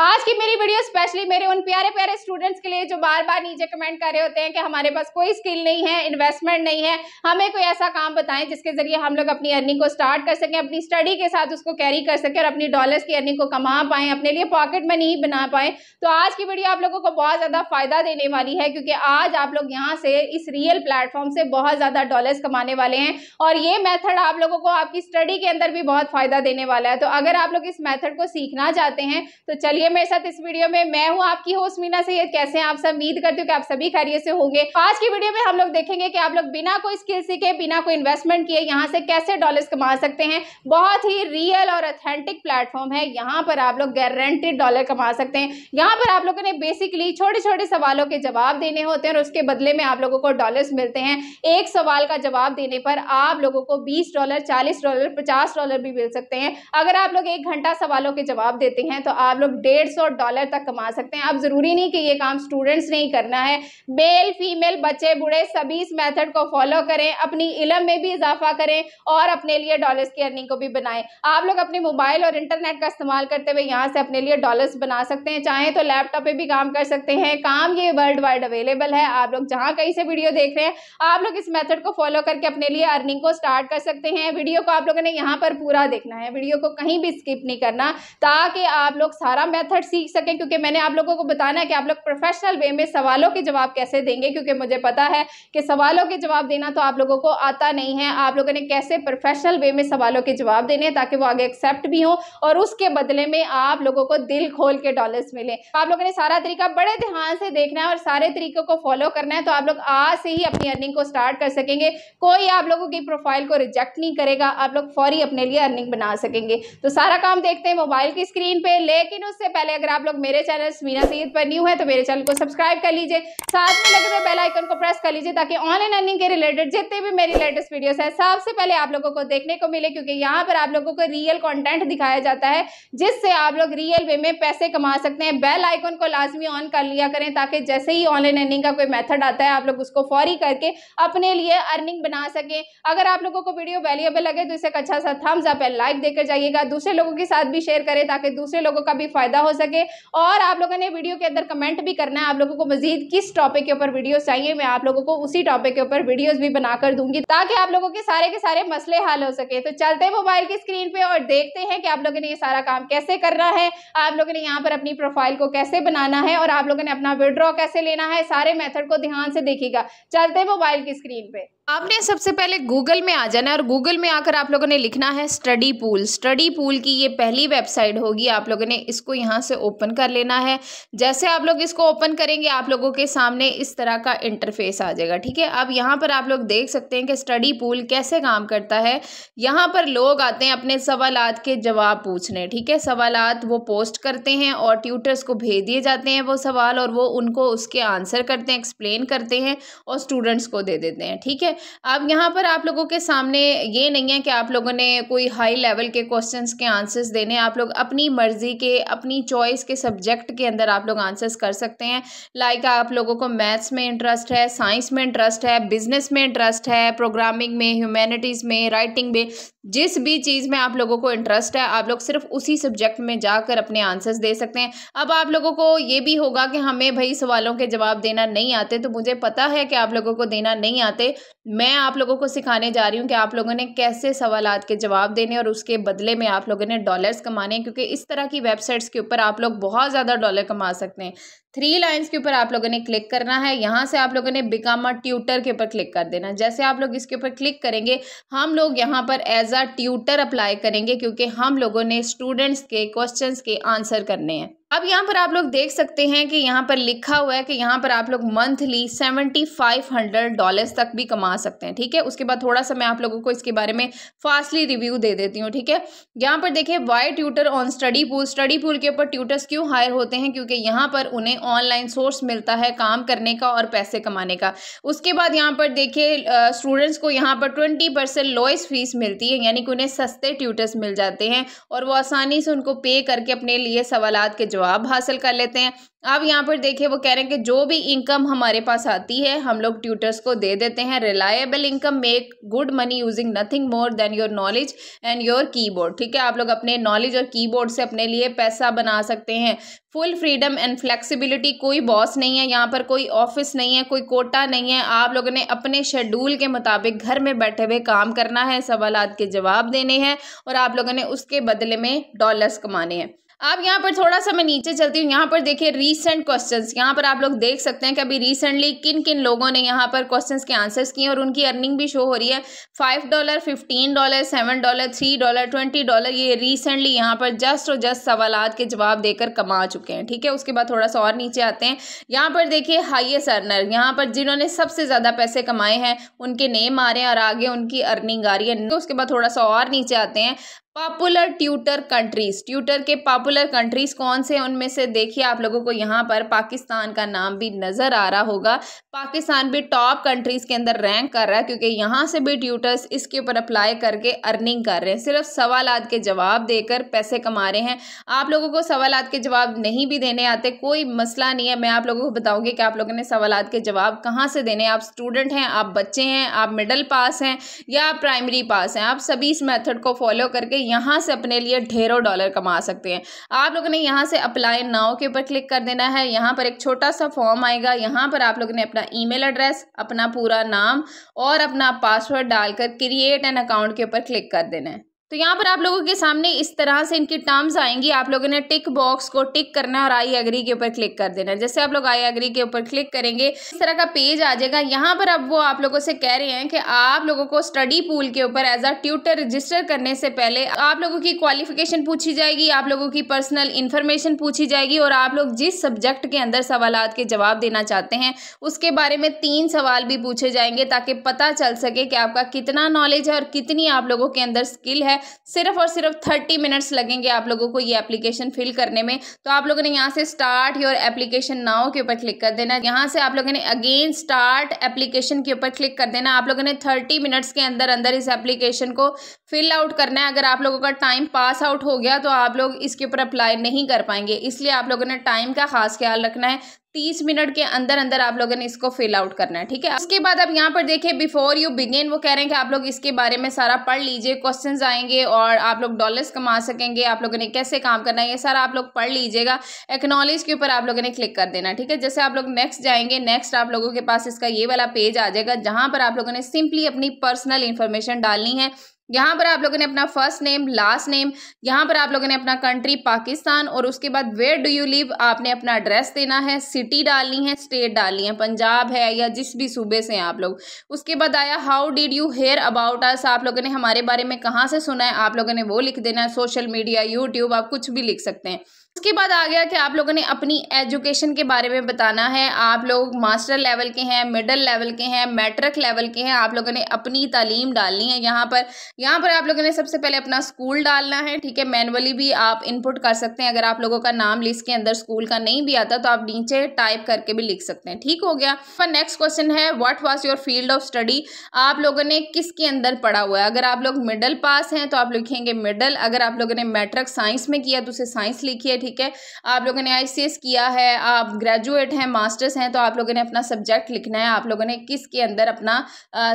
आज की मेरी वीडियो स्पेशली मेरे उन प्यारे प्यारे स्टूडेंट्स के लिए जो बार बार नीचे कमेंट कर रहे होते हैं कि हमारे पास कोई स्किल नहीं है इन्वेस्टमेंट नहीं है हमें कोई ऐसा काम बताएं जिसके जरिए हम लोग अपनी अर्निंग को स्टार्ट कर सकें अपनी स्टडी के साथ उसको कैरी कर सकें और अपनी डॉलर्स की अर्निंग को कमा पाएं अपने लिए पॉकेट में नहीं बना पाएं तो आज की वीडियो आप लोगों को बहुत ज़्यादा फायदा देने वाली है क्योंकि आज आप लोग यहाँ से इस रियल प्लेटफॉर्म से बहुत ज़्यादा डॉलर्स कमाने वाले हैं और ये मैथड आप लोगों को आपकी स्टडी के अंदर भी बहुत फायदा देने वाला है तो अगर आप लोग इस मैथड को सीखना चाहते हैं तो चलिए है मेरे साथ इस वीडियो में मैं हूँ आपकी होस्ट मीना से कैसे हैं आप सब उम्मीद करती हूँ कि आप सभी खरीद से होंगे आज की वीडियो में हम लोग देखेंगे कि आप लोग बिना कोई स्किल सीखे बिना कोई इन्वेस्टमेंट किए यहाँ से कैसे डॉलर्स कमा सकते हैं बहुत ही रियल और अथेंटिक प्लेटफॉर्म है यहाँ पर आप लोग गारंटेड डॉलर कमा सकते हैं यहाँ पर आप लोगों ने बेसिकली छोटे छोटे सवालों के जवाब देने होते हैं और उसके बदले में आप लोगों को डॉलर्स मिलते हैं एक सवाल का जवाब देने पर आप लोगों को बीस डॉलर चालीस डॉलर पचास डॉलर भी मिल सकते हैं अगर आप लोग एक घंटा सवालों के जवाब देते हैं तो आप लोग डेढ़ डेढ़ सौ डॉलर तक कमा सकते हैं अब ज़रूरी नहीं कि ये काम स्टूडेंट्स ने ही करना है मेल फीमेल बच्चे बूढ़े सभी इस मेथड को फॉलो करें अपनी इलम में भी इजाफा करें और अपने लिए डॉलर्स की अर्निंग को भी बनाएं आप लोग अपने मोबाइल और इंटरनेट का इस्तेमाल करते हुए यहाँ से अपने लिए डॉलर्स बना सकते हैं चाहें तो लैपटॉप पर भी काम कर सकते हैं काम ये वर्ल्ड वाइड अवेलेबल है आप लोग जहाँ कहीं से वीडियो देख रहे हैं आप लोग इस मेथड को फॉलो करके अपने लिए अर्निंग को स्टार्ट कर सकते हैं वीडियो को आप लोगों ने यहाँ पर पूरा देखना है वीडियो को कहीं भी स्किप नहीं करना ताकि आप लोग सारा मैथ मेथड सीख सकें क्योंकि मैंने आप लोगों को बताना है कि आप लोग प्रोफेशनल वे में सवालों के जवाब कैसे देंगे क्योंकि मुझे पता है कि सवालों के जवाब देना तो आप लोगों को आता नहीं है आप लोगों ने कैसे प्रोफेशनल वे में सवालों के जवाब देने ताकि वो आगे एक्सेप्ट भी हों और उसके बदले में आप लोगों को दिल खोल के डॉलर्स मिले आप लोगों ने सारा तरीका बड़े ध्यान से देखना है और सारे तरीकों को फॉलो करना है तो आप लोग आज से ही अपनी अर्निंग को स्टार्ट कर सकेंगे कोई आप लोगों की प्रोफाइल को रिजेक्ट नहीं करेगा आप लोग फौरी अपने लिए अर्निंग बना सकेंगे तो सारा काम देखते हैं मोबाइल की स्क्रीन पे लेकिन उससे पहले अगर आप लोग मेरे चैनल मीना सईद पर न्यू है तो मेरे चैनल को सब्सक्राइब कर लीजिए साथ में लगे हुए बेल आइकन को प्रेस कर लीजिए ताकि ऑनलाइन अर्निंग के रिलेटेड जितने भी मेरी लेटेस्ट वीडियोस है सबसे पहले आप लोगों को देखने को मिले क्योंकि यहाँ पर आप लोगों को रियल कॉन्टेंट दिखाया जाता है जिससे आप लोग रियल वे में पैसे कमा सकते हैं बेल आइकन को लाजमी ऑन कर लिया करें ताकि जैसे ही ऑनलाइन अर्निंग का कोई मेथड आता है आप लोग उसको फौरी करके अपने लिए अर्निंग बना सकें अगर आप लोगों को वीडियो वैल्यूएबल लगे तो इसे अच्छा सा थम्स अप एंड लाइक देकर जाइएगा दूसरे लोगों के साथ भी शेयर करें ताकि दूसरे लोगों का भी फायदा ज़्यादा हो सके और आप लोगों ने वीडियो के अंदर कमेंट भी करना है आप लोगों को मजीद किस टॉपिक के ऊपर वीडियो चाहिए मैं आप लोगों को उसी टॉपिक के ऊपर वीडियोस भी बनाकर दूंगी ताकि आप लोगों के सारे के सारे मसले हल हो सके तो चलते हैं मोबाइल की स्क्रीन पे और देखते हैं कि आप लोगों ने ये सारा काम कैसे करना है आप लोगों ने यहाँ पर अपनी प्रोफाइल को कैसे बनाना है और आप लोगों ने अपना विड्रॉ कैसे लेना है सारे मेथड को ध्यान से देखिएगा चलते हैं मोबाइल की स्क्रीन पे आपने सबसे पहले गूगल में आ जाना है और गूगल में आकर आप लोगों ने लिखना है स्टडी पूल स्टडी पूल की ये पहली वेबसाइट होगी आप लोगों ने इसको यहाँ से ओपन कर लेना है जैसे आप लोग इसको ओपन करेंगे आप लोगों के सामने इस तरह का इंटरफेस आ जाएगा ठीक है अब यहाँ पर आप लोग देख सकते हैं कि स्टडी पूल कैसे काम करता है यहाँ पर लोग आते हैं अपने सवाल के जवाब पूछने ठीक है सवाल वो पोस्ट करते हैं और ट्यूटर्स को भेज दिए जाते हैं वो सवाल और वो उनको उसके आंसर करते हैं एक्सप्लेन करते हैं और स्टूडेंट्स को दे देते हैं ठीक है अब यहाँ पर आप लोगों के सामने ये नहीं है कि आप लोगों ने कोई हाई लेवल के क्वेश्चंस के आंसर्स देने आप लोग अपनी मर्ज़ी के अपनी चॉइस के सब्जेक्ट के अंदर आप लोग आंसर्स कर सकते हैं लाइक आप लोगों को मैथ्स में इंटरेस्ट है साइंस में इंटरेस्ट है बिजनेस में इंटरेस्ट है प्रोग्रामिंग में ह्यूमैनिटीज़ में राइटिंग में जिस भी चीज़ में आप लोगों को इंटरेस्ट है आप लोग सिर्फ उसी सब्जेक्ट में जाकर अपने आंसर्स दे सकते हैं अब आप लोगों को ये भी होगा कि हमें भाई सवालों के जवाब देना नहीं आते तो मुझे पता है कि आप लोगों को देना नहीं आते मैं आप लोगों को सिखाने जा रही हूँ कि आप लोगों ने कैसे सवाल के जवाब देने और उसके बदले में आप लोगों ने डॉलर्स कमाने क्योंकि इस तरह की वेबसाइट्स के ऊपर आप लोग बहुत ज़्यादा डॉलर कमा सकते हैं थ्री लाइंस के ऊपर आप लोगों ने क्लिक करना है यहाँ से आप लोगों ने बिकम अ ट्यूटर के ऊपर क्लिक कर देना जैसे आप लोग इसके ऊपर क्लिक करेंगे हम लोग यहाँ पर एज अ ट्यूटर अप्लाई करेंगे क्योंकि हम लोगों ने स्टूडेंट्स के क्वेश्चन के आंसर करने हैं अब यहाँ पर आप लोग देख सकते हैं कि यहाँ पर लिखा हुआ है कि यहाँ पर आप लोग monthly seventy five hundred dollars तक भी कमा सकते हैं ठीक है उसके बाद थोड़ा सा मैं आप लोगों को इसके बारे में फास्टली रिव्यू दे देती हूँ ठीक है यहाँ पर देखिए why tutor on Studypool Studypool के ऊपर ट्यूटर्स क्यों हायर होते हैं क्योंकि यहाँ पर उन्हें हमें ऑनलाइन सोर्स मिलता है काम करने का और पैसे कमाने का उसके बाद यहाँ पर देखिए स्टूडेंट्स को यहाँ पर ट्वेंटी परसेंट लोएस फीस मिलती है यानी कि उन्हें सस्ते ट्यूटर्स मिल जाते हैं और वो आसानी से उनको पे करके अपने लिए सवाल के जवाब हासिल कर लेते हैं अब यहाँ पर देखिए वो कह रहे हैं कि जो भी इनकम हमारे पास आती है हम लोग ट्यूटर्स को दे देते हैं reliable income make good money using nothing more than your knowledge and your keyboard ठीक है आप लोग अपने नॉलेज और कीबोर्ड से अपने लिए पैसा बना सकते हैं फुल फ्रीडम एंड फ्लेक्सिबिलिटी कोई बॉस नहीं है यहाँ पर कोई ऑफिस नहीं है कोई कोटा नहीं है आप लोगों ने अपने शेड्यूल के मुताबिक घर में बैठे हुए काम करना है सवाल के जवाब देने हैं और आप लोगों ने उसके बदले में डॉलर्स कमाने हैं अब यहाँ पर थोड़ा सा मैं नीचे चलती हूँ यहाँ पर देखिए रीसेंट क्वेश्चंस यहाँ पर आप लोग देख सकते हैं कि अभी रिसेंटली किन किन लोगों ने यहाँ पर क्वेश्चंस के आंसर्स किए और उनकी अर्निंग भी शो हो रही है five dollar fifteen dollar seven dollar three dollar twenty dollar ये रिसेंटली यहाँ पर जस्ट और जस्ट सवाल के जवाब देकर कमा चुके हैं ठीक है उसके बाद थोड़ा सा और नीचे आते हैं यहाँ पर देखिए हाइएस्ट अर्नर यहाँ पर जिन्होंने सबसे ज़्यादा पैसे कमाए हैं उनके नेम आ रहे हैं और आगे उनकी अर्निंग आ रही है उसके बाद थोड़ा सा और नीचे आते हैं पॉपुलर ट्यूटर कंट्रीज़ ट्यूटर के पॉपुलर कंट्रीज़ कौन से हैं उनमें से देखिए आप लोगों को यहाँ पर पाकिस्तान का नाम भी नज़र आ रहा होगा पाकिस्तान भी टॉप कंट्रीज़ के अंदर रैंक कर रहा है क्योंकि यहाँ से भी ट्यूटर्स इसके ऊपर अप्लाई करके अर्निंग कर रहे हैं सिर्फ सवाल के जवाब देकर पैसे कमा रहे हैं आप लोगों को सवाल के जवाब नहीं भी देने आते कोई मसला नहीं है मैं आप लोगों को बताऊँगी कि आप लोगों ने सवाल के जवाब कहाँ से देने आप स्टूडेंट हैं आप बच्चे हैं आप मिडल पास हैं या प्राइमरी पास हैं आप सभी इस मैथड को फॉलो करके यहाँ से अपने लिए ढेरों डॉलर कमा सकते हैं आप लोगों ने यहाँ से अप्लाई नाव के ऊपर क्लिक कर देना है यहाँ पर एक छोटा सा फॉर्म आएगा यहाँ पर आप लोगों ने अपना ई एड्रेस अपना पूरा नाम और अपना पासवर्ड डालकर क्रिएट एन अकाउंट के ऊपर क्लिक कर देना है तो यहाँ पर आप लोगों के सामने इस तरह से इनकी टर्म्स आएंगी आप लोगों ने टिक बॉक्स को टिक करना है और आई एग्री के ऊपर क्लिक कर देना जैसे आप लोग आई एग्री के ऊपर क्लिक करेंगे इस तरह का पेज आ जाएगा यहाँ पर अब वो आप लोगों से कह रहे हैं कि आप लोगों को स्टडी पूल के ऊपर एज अ ट्यूटर रजिस्टर करने से पहले आप लोगों की क्वालिफिकेशन पूछी जाएगी आप लोगों की पर्सनल इन्फॉर्मेशन पूछी जाएगी और आप लोग जिस सब्जेक्ट के अंदर सवाल के जवाब देना चाहते हैं उसके बारे में तीन सवाल भी पूछे जाएंगे ताकि पता चल सके कि आपका कितना नॉलेज है और कितनी आप लोगों के अंदर स्किल है है सिर्फ और सिर्फ थर्टी मिनट्स लगेंगे आप लोगों को ये एप्लीकेशन फिल करने में तो आप लोगों ने यहाँ से स्टार्ट योर एप्लीकेशन नाव के ऊपर क्लिक कर देना यहाँ से आप लोगों ने अगेन स्टार्ट एप्लीकेशन के ऊपर क्लिक कर देना आप लोगों ने थर्टी मिनट्स के अंदर अंदर इस एप्लीकेशन को फिल आउट करना है अगर आप लोगों का टाइम पास आउट हो गया तो आप लोग इसके ऊपर अप्लाई नहीं कर पाएंगे इसलिए आप लोगों ने टाइम का खास ख्याल रखना है तीस मिनट के अंदर अंदर आप लोगों ने इसको फिल आउट करना है ठीक है उसके बाद आप यहाँ पर देखिए बिफोर यू बिगेन वो कह रहे हैं कि आप लोग इसके बारे में सारा पढ़ लीजिए क्वेश्चन आएंगे और आप लोग डॉलर्स कमा सकेंगे आप लोगों ने कैसे काम करना है ये सारा आप लोग पढ़ लीजिएगा एक्नॉलेज के ऊपर आप लोगों ने क्लिक कर देना ठीक है जैसे आप लोग नेक्स्ट जाएंगे नेक्स्ट आप लोगों के पास इसका ये वाला पेज आ जाएगा जहाँ पर आप लोगों ने सिंपली अपनी पर्सनल इन्फॉर्मेशन डालनी है यहाँ पर आप लोगों ने अपना फर्स्ट नेम लास्ट नेम यहाँ पर आप लोगों ने अपना कंट्री पाकिस्तान और उसके बाद वेयर डू यू लिव आपने अपना एड्रेस देना है सिटी डालनी है स्टेट डालनी है पंजाब है या जिस भी सूबे से हैं आप लोग उसके बाद आया how did you hear about us आप लोगों ने हमारे बारे में कहाँ से सुना है आप लोगों ने वो लिख देना है सोशल मीडिया यूट्यूब आप कुछ भी लिख सकते हैं उसके बाद आ गया कि आप लोगों ने अपनी एजुकेशन के बारे में बताना है आप लोग मास्टर लेवल के हैं मिडल लेवल के हैं मैट्रिक लेवल के हैं आप लोगों ने अपनी तालीम डालनी है यहाँ पर यहाँ पर आप लोगों ने सबसे पहले अपना स्कूल डालना है ठीक है मैनुअली भी आप इनपुट कर सकते हैं अगर आप लोगों का नाम लिस्ट के अंदर स्कूल का नहीं भी आता तो आप नीचे टाइप करके भी लिख सकते हैं ठीक हो गया फिर नेक्स्ट क्वेश्चन है what was your field of study आप लोगों ने किसके अंदर पढ़ा हुआ है अगर आप लोग मिडल पास हैं तो आप लिखेंगे मिडल अगर आप लोगों ने मैट्रिक साइंस में किया तो उसे साइंस लिखिए ठीक है आप लोगों ने आई किया है आप ग्रेजुएट हैं मास्टर्स हैं तो आप लोगों ने अपना सब्जेक्ट लिखना है आप लोगों ने किस के अंदर अपना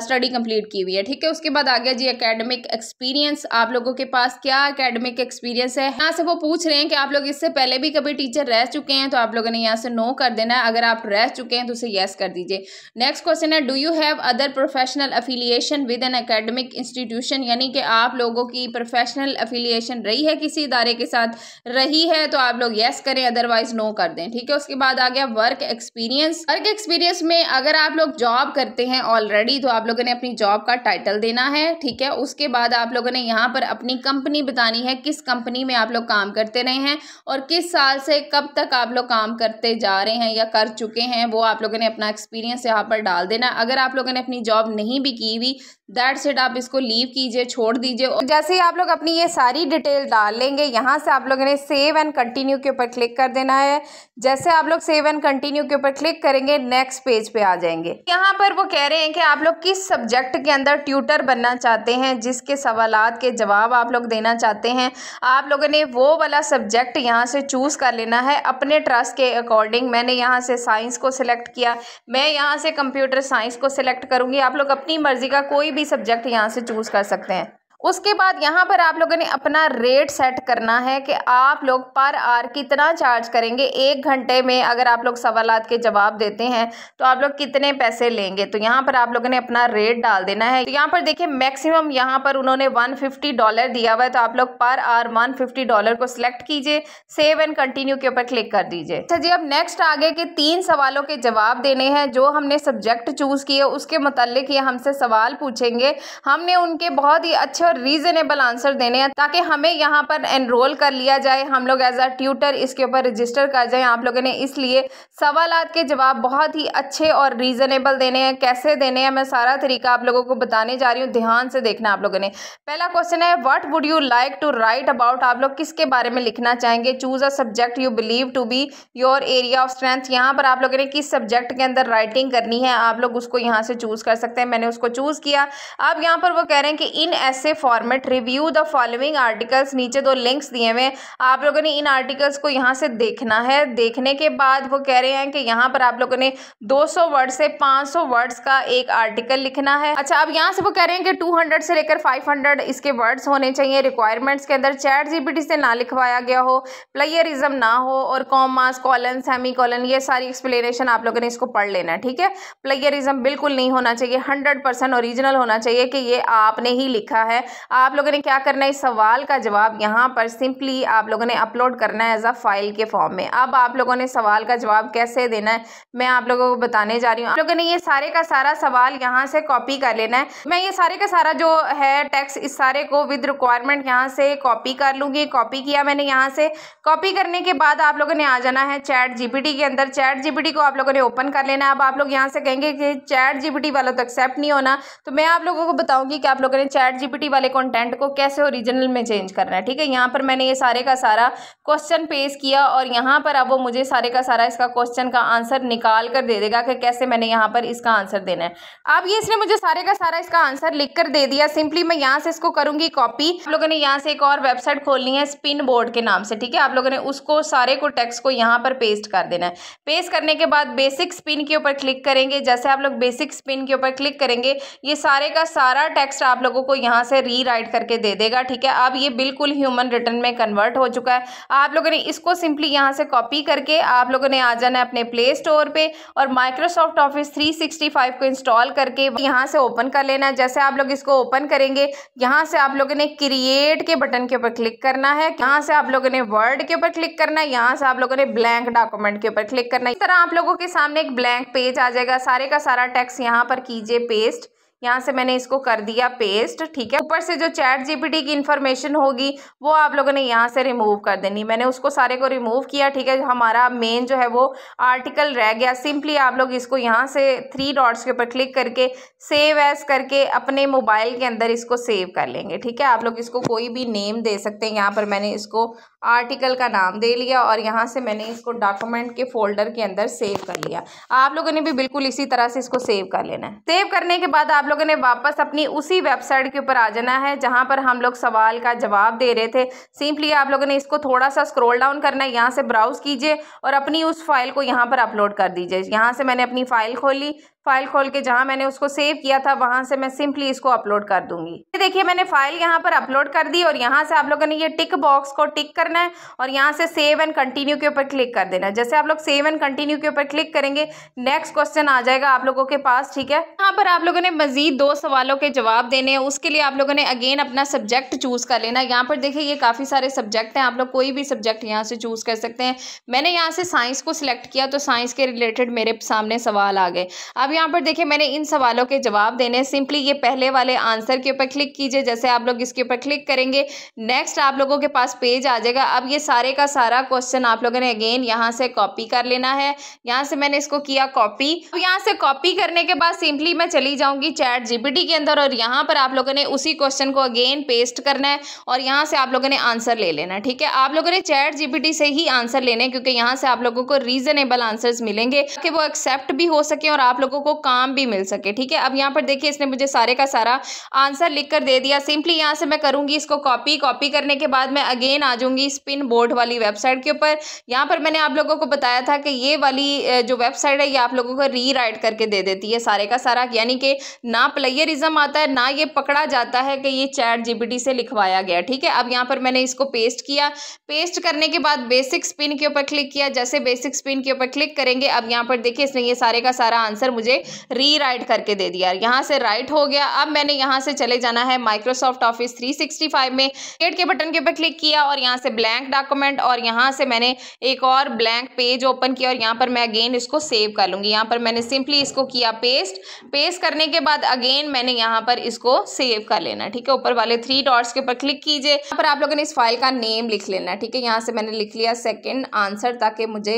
स्टडी कंप्लीट की हुई है ठीक है उसके बाद आ गया जी अकेडमिक एक्सपीरियंस आप लोगों के पास क्या अकेडमिक एक्सपीरियंस है यहाँ से वो पूछ रहे हैं कि आप लोग इससे पहले भी कभी टीचर रह चुके हैं तो आप लोगों ने यहाँ से नो कर देना है अगर आप रह चुके हैं तो उसे येस कर दीजिए नेक्स्ट क्वेश्चन है do you have other professional affiliation with an academic institution यानी कि आप लोगों की प्रोफेशनल अफिलियशन रही है किसी इदारे के साथ रही है तो आप लोग येस करें अदरवाइज नो कर दें ठीक है उसके बाद आ गया वर्क एक्सपीरियंस वर्क एक्सपीरियंस में अगर आप लोग जॉब करते हैं ऑलरेडी तो आप लोगों ने अपनी जॉब का टाइटल देना है ठीक है उसके बाद आप लोगों ने यहाँ पर अपनी कंपनी बतानी है किस कंपनी में आप लोग काम करते रहे हैं और किस साल से कब तक आप लोग काम करते जा रहे हैं या कर चुके हैं वो आप लोगों ने अपना एक्सपीरियंस यहाँ पर डाल देना अगर आप लोगों ने अपनी जॉब नहीं भी की हुई दैट सेट आप इसको लीव कीजिए छोड़ दीजिए और जैसे ही आप लोग अपनी ये सारी डिटेल डाल लेंगे यहाँ से आप लोगों ने सेव एंड कंटिन्यू के ऊपर क्लिक कर देना है जैसे आप लोग सेव एंड कंटिन्यू के ऊपर क्लिक करेंगे नेक्स्ट पेज पे आ जाएंगे यहाँ पर वो कह रहे हैं कि आप लोग किस सब्जेक्ट के अंदर ट्यूटर बनना चाहते हैं जिसके सवाल के जवाब आप लोग देना चाहते हैं आप लोगों ने वो वाला सब्जेक्ट यहाँ से चूज़ कर लेना है अपने ट्रस्ट के अकॉर्डिंग मैंने यहाँ से साइंस को सिलेक्ट किया मैं यहाँ से कंप्यूटर साइंस को सिलेक्ट करूँगी आप लोग अपनी मर्ज़ी का कोई भी सब्जेक्ट यहाँ से चूज़ कर सकते हैं उसके बाद यहाँ पर आप लोगों ने अपना रेट सेट करना है कि आप लोग पर आर कितना चार्ज करेंगे एक घंटे में अगर आप लोग सवाल के जवाब देते हैं तो आप लोग कितने पैसे लेंगे तो यहाँ पर आप लोगों ने अपना रेट डाल देना है तो यहाँ पर देखिए मैक्सिमम यहाँ पर उन्होंने 150 डॉलर दिया हुआ है तो आप लोग पर आर 150 डॉलर को सिलेक्ट कीजिए सेव एंड कंटिन्यू के ऊपर क्लिक कर दीजिए अच्छा जी अब नेक्स्ट आगे के तीन सवालों के जवाब देने हैं जो हमने सब्जेक्ट चूज किए उसके मुतल ये हमसे सवाल पूछेंगे हमने उनके बहुत ही अच्छे रीजनेबल आंसर देने हैं ताकि हमें यहाँ पर एनरोल कर लिया जाए हम लोग एज आ ट्यूटर इसके ऊपर रजिस्टर कर जाए आप लोगों ने इसलिए सवाल के जवाब बहुत ही अच्छे और रीजनेबल देने हैं कैसे देने हैं मैं सारा तरीका आप लोगों को बताने जा रही हूँ ध्यान से देखना आप लोगों ने पहला क्वेश्चन है what would you like to write about आप लोग किसके बारे में लिखना चाहेंगे choose a subject you believe to be your area of strength यहाँ पर आप लोगों ने किस सब्जेक्ट के अंदर राइटिंग करनी है आप लोग उसको यहाँ से चूज़ कर सकते हैं मैंने उसको चूज़ किया अब यहाँ पर वो कह रहे हैं कि इन ऐसे format review the following articles नीचे दो लिंक्स दिए हुए आप लोगों ने इन आर्टिकल्स को यहाँ से देखना है देखने के बाद वो कह रहे हैं कि यहाँ पर आप लोगों ने 200 वर्ड से 500 वर्ड्स का एक आर्टिकल लिखना है अच्छा अब यहाँ से वो कह रहे हैं कि 200 से लेकर 500 इसके वर्ड्स होने चाहिए रिक्वायरमेंट्स के अंदर चैट जीपीटी से ना लिखवाया गया हो प्लेयरिज्म ना हो और कॉमास कॉलन सेमी कॉलन ये सारी एक्सप्लेनेशन आप लोगों ने इसको पढ़ लेना ठीक है प्लेयरिज्म बिल्कुल नहीं होना चाहिए हंड्रेड ओरिजिनल होना चाहिए कि ये आपने ही लिखा है आप लोगों ने क्या करना है इस सवाल का जवाब यहाँ पर सिंपली आप लोगों ने अपलोड करना है एज अ फाइल के फॉर्म में अब आप लोगों ने सवाल का जवाब कैसे देना है मैं आप लोगों को बताने जा रही हूँ आप लोगों ने ये सारे का सारा सवाल यहाँ से कॉपी कर लेना है मैं ये सारे का सारा जो है टेक्स इस सारे को विद रिक्वायरमेंट यहाँ से कॉपी कर लूँगी कॉपी किया मैंने यहाँ से कॉपी करने के बाद आप लोगों ने आ जाना है चैट जीपीटी के अंदर चैट जीपीटी को आप लोगों ने ओपन कर लेना है अब आप लोग यहाँ से कहेंगे कि चैट जीपीटी वाला तो एक्सेप्ट नहीं होना तो मैं आप लोगों को बताऊँगी कि आप लोगों ने चैट जीपीटी वाले कंटेंट को कैसे ओरिजिनल में चेंज करना है ठीक है यहाँ पर मैंने ये सारे का सारा क्वेश्चन पेश किया और यहाँ पर अब वो मुझे सारे का सारा इसका क्वेश्चन का आंसर निकाल कर दे देगा कि कैसे मैंने यहाँ पर इसका आंसर देना है अब ये इसने मुझे सारे का सारा इसका आंसर लिख कर दे दिया सिंपली मैं यहाँ से इसको करूँगी कॉपी आप लोगों ने यहाँ से एक और वेबसाइट खोलनी है स्पिन बोर्ड के नाम से ठीक है आप लोगों ने उसको सारे को टेक्स्ट को यहाँ पर पेस्ट कर देना है पेस्ट करने के बाद बेसिक स्पिन के ऊपर क्लिक करेंगे जैसे आप लोग बेसिक स्पिन के ऊपर क्लिक करेंगे ये सारे का सारा टेक्स्ट आप लोगों को यहाँ से रीराइट करके दे देगा ठीक है अब ये बिल्कुल ह्यूमन रिटर्न में कन्वर्ट हो चुका है आप लोगों ने इसको सिंपली यहाँ से कॉपी करके आप लोगों ने आ जाना है अपने प्ले स्टोर पर और माइक्रोसॉफ्ट ऑफिस थ्री को इंस्टॉल करके यहाँ से ओपन कर लेना है जैसे आप लोग इसको ओपन करेंगे यहाँ से आप लोगों ने क्रिएट के बटन के ऊपर क्लिक करना है यहाँ से आप लोगों ने वर्ड के ऊपर क्लिक करना है यहाँ से आप लोगों ने ब्लैंक डॉक्यूमेंट के ऊपर क्लिक करना है इस तरह आप लोगों के सामने एक ब्लैंक पेज आ जाएगा सारे का सारा टेक्स्ट यहाँ पर कीजिए पेस्ट यहाँ से मैंने इसको कर दिया पेस्ट ठीक है ऊपर से जो चैट जीपीटी की इन्फॉर्मेशन होगी वो आप लोगों ने यहाँ से रिमूव कर देनी मैंने उसको सारे को रिमूव किया ठीक है हमारा मेन जो है वो आर्टिकल रह गया सिंपली आप लोग इसको यहाँ से थ्री डॉट्स के ऊपर क्लिक करके सेव एज करके अपने मोबाइल के अंदर इसको सेव कर लेंगे ठीक है आप लोग इसको कोई भी नेम दे सकते हैं यहाँ पर मैंने इसको आर्टिकल का नाम दे लिया और यहाँ से मैंने इसको डॉक्यूमेंट के फोल्डर के अंदर सेव कर लिया आप लोगों ने भी बिल्कुल इसी तरह से इसको सेव कर लेना है सेव करने के बाद आप लोगों ने वापस अपनी उसी वेबसाइट के ऊपर आ जाना है जहाँ पर हम लोग सवाल का जवाब दे रहे थे सिंपली आप लोगों ने इसको थोड़ा सा स्क्रोल डाउन करना है यहाँ से ब्राउज़ कीजिए और अपनी उस फाइल को यहाँ पर अपलोड कर दीजिए यहाँ से मैंने अपनी फाइल खोली फाइल खोल के जहाँ मैंने उसको सेव किया था वहाँ से मैं सिंपली इसको अपलोड कर दूंगी ये देखिए मैंने फाइल यहाँ पर अपलोड कर दी और यहाँ से आप लोगों ने ये टिक बॉक्स को टिक करना है और यहाँ से सेव एंड कंटिन्यू के ऊपर क्लिक कर देना है जैसे आप लोग सेव एंड कंटिन्यू के ऊपर क्लिक करेंगे नेक्स्ट क्वेश्चन आ जाएगा आप लोगों के पास ठीक है यहाँ पर आप लोगों ने मजीद दो सवालों के जवाब देने हैं उसके लिए आप लोगों ने अगेन अपना सब्जेक्ट चूज़ कर लेना यहाँ पर देखिए ये काफ़ी सारे सब्जेक्ट हैं आप लोग कोई भी सब्जेक्ट यहाँ से चूज़ कर सकते हैं मैंने यहाँ से साइंस को सिलेक्ट किया तो साइंस के रिलेटेड मेरे सामने सवाल आ गए अब यहाँ पर देखिए मैंने इन सवालों के जवाब देने सिंपली ये पहले वाले आंसर के ऊपर क्लिक कीजिए जैसे आप लोग इसके ऊपर क्लिक करेंगे नेक्स्ट आप लोगों के पास पेज आ जाएगा अब ये सारे का सारा क्वेश्चन आप लोगों ने अगेन यहाँ से कॉपी कर लेना है यहाँ से मैंने इसको किया कॉपी तो यहाँ से कॉपी करने के बाद सिंपली मैं चली जाऊँगी चैट जीपीटी के अंदर और यहाँ पर आप लोगों ने उसी क्वेश्चन को अगेन पेस्ट करना है और यहाँ से आप लोगों ने आंसर ले लेना ठीक है आप लोगों ने चैट जीपीटी से ही आंसर लेने क्योंकि यहाँ से आप लोगों को रीजनेबल आंसर्स मिलेंगे कि वो एक्सेप्ट भी हो सके और आप लोगों लोगों को काम भी मिल सके ठीक है अब यहाँ पर देखिए इसने मुझे सारे का सारा आंसर लिख कर दे दिया सिंपली यहाँ से मैं करूँगी इसको कॉपी कॉपी करने के बाद मैं अगेन आ जाऊँगी स्पिन बोर्ड वाली वेबसाइट के ऊपर यहाँ पर मैंने आप लोगों को बताया था कि ये वाली जो वेबसाइट है ये आप लोगों को री करके दे देती है सारे का सारा यानी कि ना प्लेयरिज्म आता है ना ये पकड़ा जाता है कि ये चैट जी से लिखवाया गया ठीक है अब यहाँ पर मैंने इसको पेस्ट किया पेस्ट करने के बाद बेसिक स्पिन के ऊपर क्लिक किया जैसे बेसिक स्पिन के ऊपर क्लिक करेंगे अब यहाँ पर देखिए इसने ये सारे का सारा आंसर मुझे मुझे री राइट करके दे दिया यहाँ से राइट हो गया अब मैंने यहाँ से चले जाना है माइक्रोसॉफ्ट ऑफिस 365 में क्रिएट के बटन के ऊपर क्लिक किया और यहाँ से ब्लैंक डॉक्यूमेंट और यहाँ से मैंने एक और ब्लैंक पेज ओपन किया और यहाँ पर मैं अगेन इसको सेव कर लूँगी यहाँ पर मैंने सिंपली इसको किया पेस्ट पेस्ट करने के बाद अगेन मैंने यहाँ पर इसको सेव कर लेना ठीक है ऊपर वाले थ्री डॉट्स के ऊपर क्लिक कीजिए यहाँ पर आप लोगों ने इस फाइल का नेम लिख लेना ठीक है यहाँ से मैंने लिख लिया सेकेंड आंसर ताकि मुझे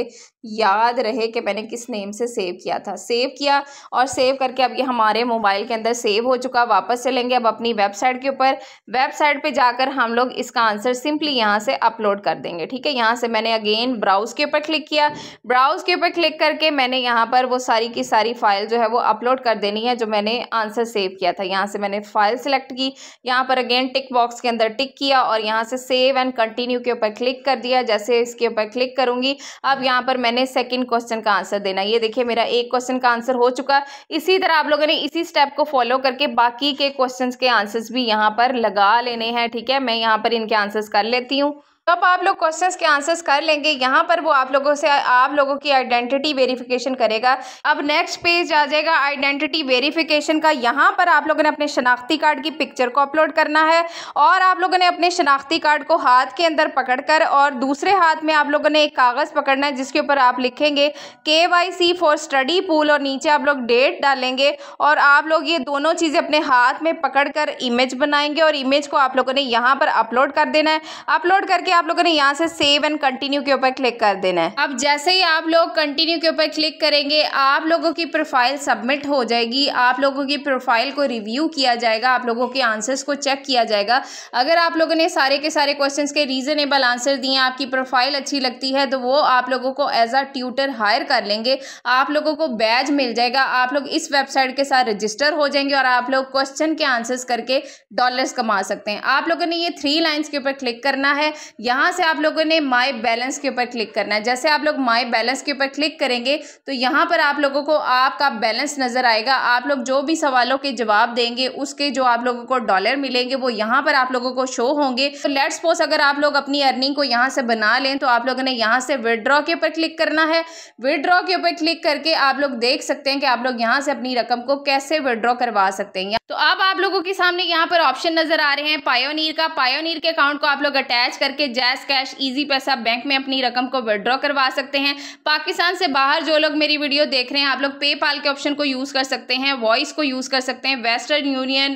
याद रहे कि मैंने किस नेम से सेव किया था सेव किया और सेव करके अब ये हमारे मोबाइल के अंदर सेव हो चुका वापस चलेंगे अब अपनी वेबसाइट के ऊपर वेबसाइट पे जाकर हम लोग इसका आंसर सिंपली यहाँ से अपलोड कर देंगे ठीक है यहाँ से मैंने अगेन ब्राउज के ऊपर क्लिक किया ब्राउज के ऊपर क्लिक करके मैंने यहाँ पर वो सारी की सारी फाइल जो है वो अपलोड कर देनी है जो मैंने आंसर सेव किया था यहाँ से मैंने फाइल सेलेक्ट की यहाँ पर अगेन टिक बॉक्स के अंदर टिक किया और यहाँ से सेव एंड कंटिन्यू के ऊपर क्लिक कर दिया जैसे इसके ऊपर क्लिक करूँगी अब यहाँ पर मैंने मैंने सेकंड क्वेश्चन का आंसर देना ये देखिए मेरा एक क्वेश्चन का आंसर हो चुका इसी तरह आप लोगों ने इसी स्टेप को फॉलो करके बाकी के क्वेश्चन के आंसर्स भी यहाँ पर लगा लेने हैं ठीक है मैं यहाँ पर इनके आंसर्स कर लेती हूँ तो अब आप लोग क्वेश्चंस के आंसर्स कर लेंगे यहाँ पर वो आप लोगों से आप लोगों की आइडेंटिटी वेरिफिकेशन करेगा अब नेक्स्ट पेज आ जाएगा आइडेंटिटी वेरिफिकेशन का यहाँ पर आप लोगों ने अपने शनाख्ती कार्ड की पिक्चर को अपलोड करना है और आप लोगों ने अपने शनाख्ती कार्ड को हाथ के अंदर पकड़कर और दूसरे हाथ में आप लोगों ने एक कागज़ पकड़ना है जिसके ऊपर आप लिखेंगे K Y C for study pool और नीचे आप लोग डेट डालेंगे और आप लोग ये दोनों चीज़ें अपने हाथ में कर इमेज बनाएंगे और इमेज को आप लोगों ने यहाँ पर अपलोड कर देना है अपलोड करके आप लोगों ने यहाँ से सेव एंड कंटिन्यू के ऊपर क्लिक कर देना है अब जैसे ही आप लोग कंटिन्यू के ऊपर क्लिक करेंगे आप लोगों की प्रोफाइल सबमिट हो जाएगी आप लोगों की प्रोफाइल को रिव्यू किया जाएगा आप लोगों के आंसर्स को चेक किया जाएगा अगर आप लोगों ने सारे के सारे क्वेश्चन के रीजनेबल आंसर दिए आपकी प्रोफाइल अच्छी लगती है तो वो आप लोगों को एज आ ट्यूटर हायर कर लेंगे आप लोगों को बैज मिल जाएगा आप लोग इस वेबसाइट के साथ रजिस्टर हो जाएंगे और आप लोग क्वेश्चन के आंसर्स करके डॉलर्स कमा सकते हैं आप लोगों ने ये थ्री लाइन्स के ऊपर क्लिक करना है यहाँ से आप लोगों ने माई बैलेंस के ऊपर क्लिक करना है जैसे आप लोग माई बैलेंस के ऊपर क्लिक करेंगे तो यहाँ पर आप लोगों को आपका बैलेंस नज़र आएगा आप लोग जो भी सवालों के जवाब देंगे उसके जो आप लोगों को डॉलर मिलेंगे वो यहाँ पर आप लोगों को शो होंगे तो लेट सपोज अगर आप लोग अपनी अर्निंग को यहाँ से बना लें तो आप लोगों ने यहाँ से विदड्रॉ के ऊपर क्लिक करना है विदड्रॉ के ऊपर क्लिक करके आप लोग देख सकते हैं कि आप लोग यहाँ से अपनी रकम को कैसे विदड्रॉ करवा सकते हैं तो अब आप लोगों के सामने यहाँ पर ऑप्शन नजर आ रहे हैं पायोनीर का पायोनीर के अकाउंट को आप लोग अटैच करके जैस कैश इजी पैसा बैंक में अपनी रकम को विड्रॉ करवा सकते हैं पाकिस्तान से बाहर जो लोग मेरी वीडियो देख रहे हैं आप लोग पेपाल के ऑप्शन को यूज़ कर सकते हैं वॉइस को यूज़ कर सकते हैं वेस्टर्न यूनियन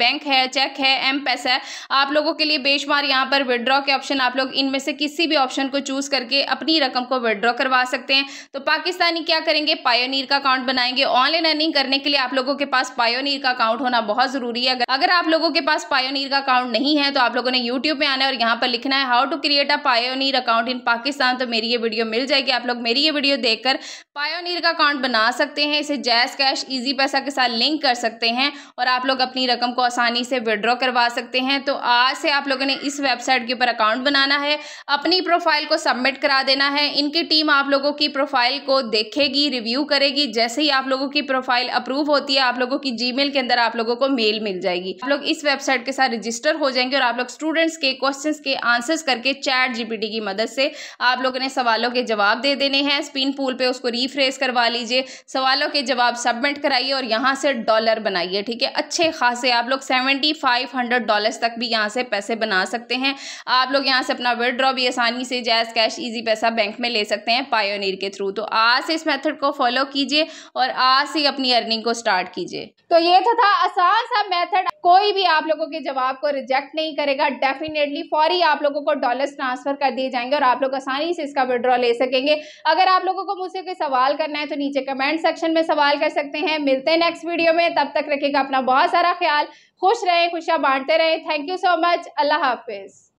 बैंक है चेक है एम पैसा आप लोगों के लिए बेशुमार यहाँ पर विड्रॉ के ऑप्शन आप लोग इनमें से किसी भी ऑप्शन को चूज़ करके अपनी रकम को विड्रॉ करवा सकते हैं तो पाकिस्तानी क्या करेंगे पायोनीर का अकाउंट बनाएंगे ऑनलाइन अर्निंग करने के लिए आप लोगों के पास पायोनीर का अकाउंट होना बहुत ज़रूरी है अगर आप लोगों के पास पायोनीर का अकाउंट नहीं है तो आप लोगों ने यूट्यूब पे आना है और यहाँ पर लिखना है how how to create a Payoneer account in Pakistan तो मेरी ये वीडियो मिल जाएगी आप लोग मेरी ये वीडियो देखकर पायोनीर का अकाउंट बना सकते हैं इसे जैस कैश ईजी पैसा के साथ लिंक कर सकते हैं और आप लोग अपनी रकम को आसानी से विड्रॉ करवा सकते हैं तो आज से आप लोगों ने इस वेबसाइट के ऊपर अकाउंट बनाना है अपनी प्रोफाइल को सबमिट करा देना है इनकी टीम आप लोगों की प्रोफाइल को देखेगी रिव्यू करेगी जैसे ही आप लोगों की प्रोफाइल अप्रूव होती है आप लोगों की जी के अंदर आप लोगों को मेल मिल जाएगी आप लोग इस वेबसाइट के साथ रजिस्टर हो जाएंगे और आप लोग स्टूडेंट्स के क्वेश्चन के आंसर्स करके चैट जीपीटी की मदद से आप लोगों ने सवालों के जवाब दे देने हैं स्पिन पूल पे उसको रीफ्रेस करवा लीजिए सवालों के जवाब सबमिट कराइए और यहाँ से डॉलर बनाइए ठीक है अच्छे खासे आप लोग सेवेंटी फाइव हंड्रेड डॉलर तक भी यहाँ से पैसे बना सकते हैं आप लोग यहाँ से अपना विदड्रॉ भी आसानी से जैस कैश ईजी पैसा बैंक में ले सकते हैं पायोनीर के थ्रू तो आज से इस मेथड को फॉलो कीजिए और आज से अपनी अर्निंग को स्टार्ट कीजिए तो ये तो था आसान सा मेथड कोई भी आप लोगों के जवाब को रिजेक्ट नहीं करेगा डेफिनेटली फौरी आप लोगों को डॉलर्स ट्रांसफर कर दिए जाएंगे और आप लोग आसानी से इसका विड्रॉ ले सकेंगे अगर आप लोगों को मुझसे कोई सवाल करना है तो नीचे कमेंट सेक्शन में सवाल कर सकते हैं मिलते हैं नेक्स्ट वीडियो में तब तक रखेगा अपना बहुत सारा ख्याल खुश रहें खुशियाँ बांटते रहें थैंक यू सो मच अल्लाह हाफिज़